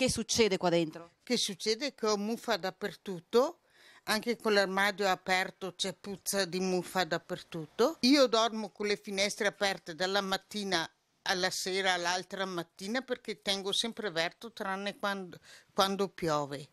Che succede qua dentro? Che succede che ho muffa dappertutto, anche con l'armadio aperto c'è puzza di muffa dappertutto. Io dormo con le finestre aperte dalla mattina alla sera, all'altra mattina perché tengo sempre aperto tranne quando, quando piove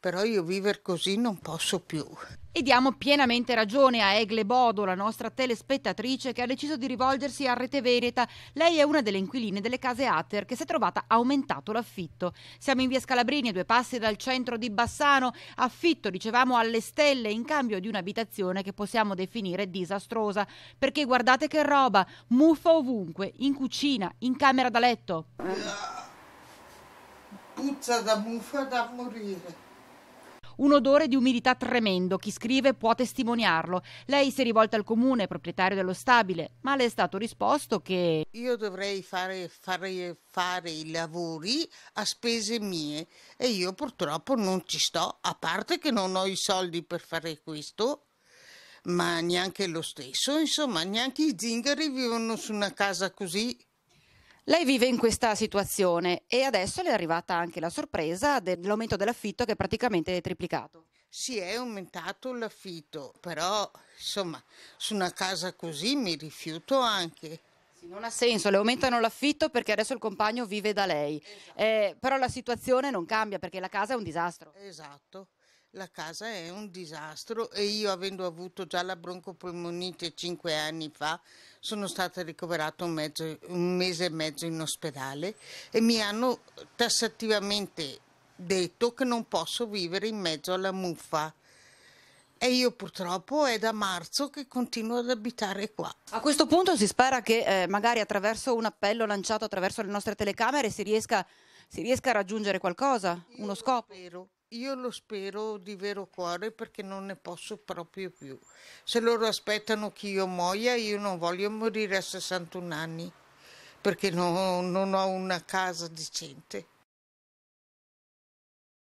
però io vivere così non posso più. E diamo pienamente ragione a Egle Bodo, la nostra telespettatrice che ha deciso di rivolgersi a Rete Veneta. Lei è una delle inquiline delle case Atter che si è trovata aumentato l'affitto. Siamo in via Scalabrini, a due passi dal centro di Bassano, affitto, dicevamo, alle stelle in cambio di un'abitazione che possiamo definire disastrosa. Perché guardate che roba, muffa ovunque, in cucina, in camera da letto. Eh, puzza da muffa da morire. Un odore di umidità tremendo, chi scrive può testimoniarlo. Lei si è rivolta al comune, proprietario dello stabile, ma le è stato risposto che... Io dovrei fare, fare, fare i lavori a spese mie e io purtroppo non ci sto, a parte che non ho i soldi per fare questo, ma neanche lo stesso, insomma, neanche i zingari vivono su una casa così. Lei vive in questa situazione e adesso le è arrivata anche la sorpresa dell'aumento dell'affitto che è praticamente triplicato. Sì, è aumentato l'affitto, però insomma, su una casa così mi rifiuto anche. Sì, non ha senso, le aumentano l'affitto perché adesso il compagno vive da lei, esatto. eh, però la situazione non cambia perché la casa è un disastro. Esatto la casa è un disastro e io avendo avuto già la broncopolmonite cinque anni fa sono stata ricoverata un, mezzo, un mese e mezzo in ospedale e mi hanno tassativamente detto che non posso vivere in mezzo alla muffa. E io purtroppo è da marzo che continuo ad abitare qua. A questo punto si spera che eh, magari attraverso un appello lanciato attraverso le nostre telecamere si riesca, si riesca a raggiungere qualcosa, io uno scopo. Spero io lo spero di vero cuore perché non ne posso proprio più. Se loro aspettano che io muoia, io non voglio morire a 61 anni perché no, non ho una casa decente.